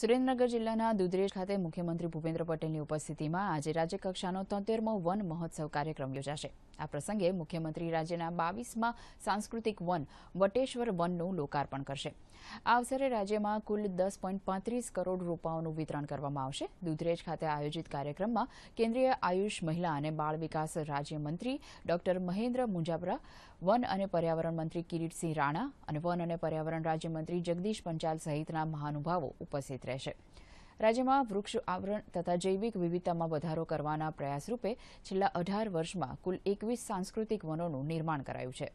સુરેન્દ્રનગર જિલ્લાના દુધરેજ ખાતે મુખ્યમંત્રી ભૂપેન્દ્ર પટેલની ઉપસ્થિતિમાં આજે રાજ્યકક્ષાનો તોતેરમો વન મહોત્સવ કાર્યક્રમ યોજાશે આ પ્રસંગે મુખ્યમંત્રી રાજ્યના બાવીસમાં સાંસ્કૃતિક વન વટેશ્વર વનનું લોકાર્પણ કરશે આ અવસરે રાજ્યમાં કુલ દસ પાંત્રીસ કરોડ રૂપિયાઓનું વિતરણ કરવામાં આવશે દુધરેજ ખાતે આયોજિત કાર્યક્રમમાં કેન્દ્રીય આયુષ મહિલા અને બાળ વિકાસ રાજ્યમંત્રી ડોક્ટર મહેન્દ્ર મુંજાબરા વન અને પર્યાવરણ મંત્રી કિરીટસિંહ રાણા અને વન અને પર્યાવરણ રાજ્યમંત્રી જગદીશ પંચાલ સહિતના મહાનુભાવો ઉપસ્થિત રહેશે રાજ્યમાં વૃક્ષ આવરણ તથા જૈવિક વિવિધતામાં વધારો કરવાના પ્રયાસરૂપે છેલ્લા અઢાર વર્ષમાં કુલ એકવીસ સાંસ્કૃતિક વનોનું નિર્માણ કરાયું છે